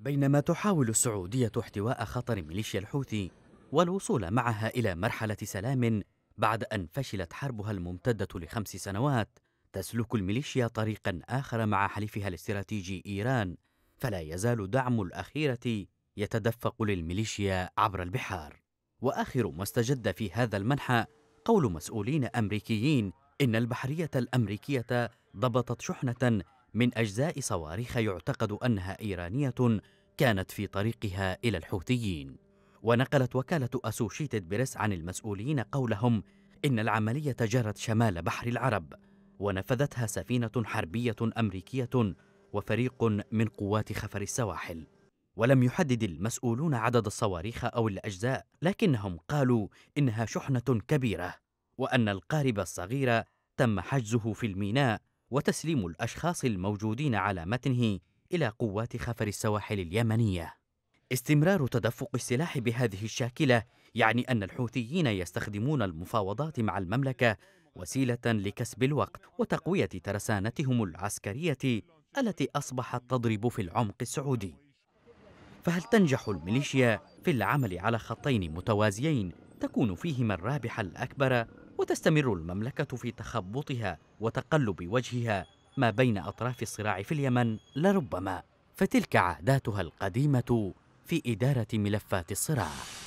بينما تحاول السعودية احتواء خطر ميليشيا الحوثي والوصول معها إلى مرحلة سلام بعد أن فشلت حربها الممتدة لخمس سنوات تسلك الميليشيا طريقا آخر مع حليفها الاستراتيجي إيران فلا يزال دعم الأخيرة يتدفق للميليشيا عبر البحار وآخر ما استجد في هذا المنحى قول مسؤولين أمريكيين إن البحرية الأمريكية ضبطت شحنة من أجزاء صواريخ يعتقد أنها إيرانية كانت في طريقها إلى الحوثيين ونقلت وكالة أسوشيتد بريس عن المسؤولين قولهم إن العملية جرت شمال بحر العرب ونفذتها سفينة حربية أمريكية وفريق من قوات خفر السواحل ولم يحدد المسؤولون عدد الصواريخ أو الأجزاء لكنهم قالوا إنها شحنة كبيرة وأن القارب الصغير تم حجزه في الميناء وتسليم الأشخاص الموجودين على متنه إلى قوات خفر السواحل اليمنية استمرار تدفق السلاح بهذه الشاكلة يعني أن الحوثيين يستخدمون المفاوضات مع المملكة وسيلة لكسب الوقت وتقوية ترسانتهم العسكرية التي أصبحت تضرب في العمق السعودي فهل تنجح الميليشيا في العمل على خطين متوازيين تكون فيهما الرابح الأكبر وتستمر المملكة في تخبطها وتقلب وجهها ما بين أطراف الصراع في اليمن لربما فتلك عاداتها القديمة في إدارة ملفات الصراع